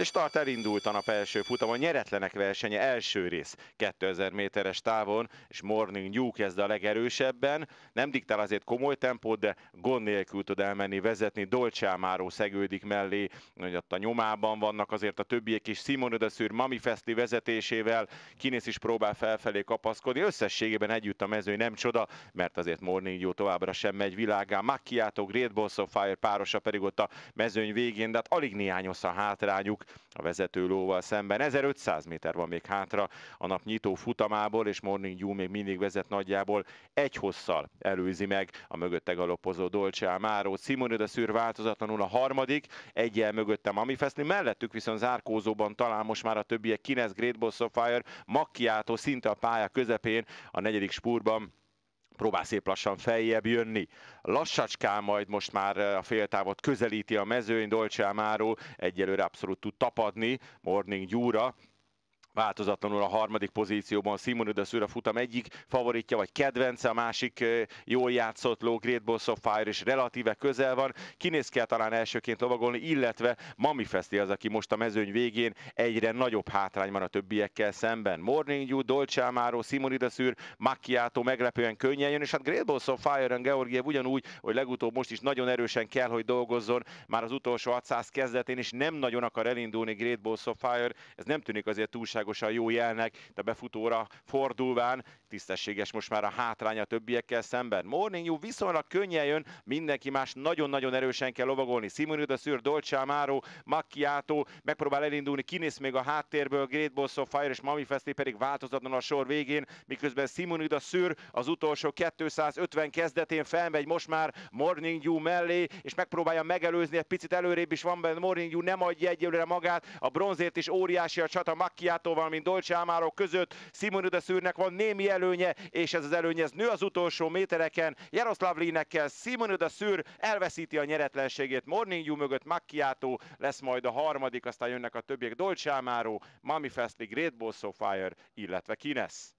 és starter elindult a nap első futama, nyeretlenek versenye első rész 2000 méteres távon, és Morning New kezd a legerősebben. Nem diktál azért komoly tempót, de gond nélkül tud elmenni vezetni. Dolcsámáró szegődik mellé, hogy ott a nyomában vannak azért a többiek is. Simon Ödeszűr Mami vezetésével Kinész is próbál felfelé kapaszkodni. Összességében együtt a mező nem csoda, mert azért Morning New továbbra sem megy világá. Macchiato, Great Boss of Fire párosa pedig ott a mezőny végén, de hát alig néhány a hátrányuk a vezetőlóval szemben. 1500 méter van még hátra a nap nyitó futamából, és Morning Dew még mindig vezet nagyjából egy hosszal előzi meg a mögötte galopozó Dolce Amaro. Simone de Szűr változatlanul a harmadik, egyel mögöttem Ami Fesli, mellettük viszont zárkózóban talán most már a többiek Kines Great Boss of Fire, Macchiato szinte a pálya közepén a negyedik spúrban próbál szép lassan feljebb jönni. Lassacská majd most már eh, a féltávot közelíti a mezőny, Dolce Amaro egyelőre abszolút tud tapadni, Morning Gyúra, változatlanul a harmadik pozícióban Simonides úr a futam egyik favoritja, vagy kedvence, a másik jól játszott ló, Great Boss of Fire, és relatíve közel van. Kinéz kell hát talán elsőként lovagolni, illetve Mamifesti az, aki most a mezőny végén egyre nagyobb hátrány van a többiekkel szemben. Morning Dew, Dolce Amaro, Simonides úr, Macchiato meglepően könnyen jön, és hát Great Boss of Fire Georgiev ugyanúgy, hogy legutóbb most is nagyon erősen kell, hogy dolgozzon, már az utolsó 600 kezdetén, és nem nagyon akar elindulni Great Balls of Fire, ez nem tűnik azért túlságos túlságosan jó jelnek, de befutóra fordulván tisztességes most már a hátránya többiekkel szemben. Morningjú viszonylag könnyen jön, mindenki más nagyon-nagyon erősen kell lovagolni. Simon de Szűr, Dolce Amaro, Macchiato megpróbál elindulni, kinész még a háttérből, Great Balls of Fire és Festi pedig változatlan a sor végén, miközben Simon de Szűr az utolsó 250 kezdetén felmegy most már Morning Dew mellé, és megpróbálja megelőzni, egy picit előrébb is van benne Morning Dew, nem adja egyelőre magát, a bronzért is óriási a csata, Macchiato Bottoval, mint Dolce Amaro között. Simon Udeszűrnek van némi előnye, és ez az előnye ez nő az utolsó métereken. Jaroszláv Línekkel Simon Udeszűr elveszíti a nyeretlenségét. You mögött Macchiato lesz majd a harmadik, aztán jönnek a többiek Dolce Amaro, Mami Festli, Great Balls of Fire, illetve Kines.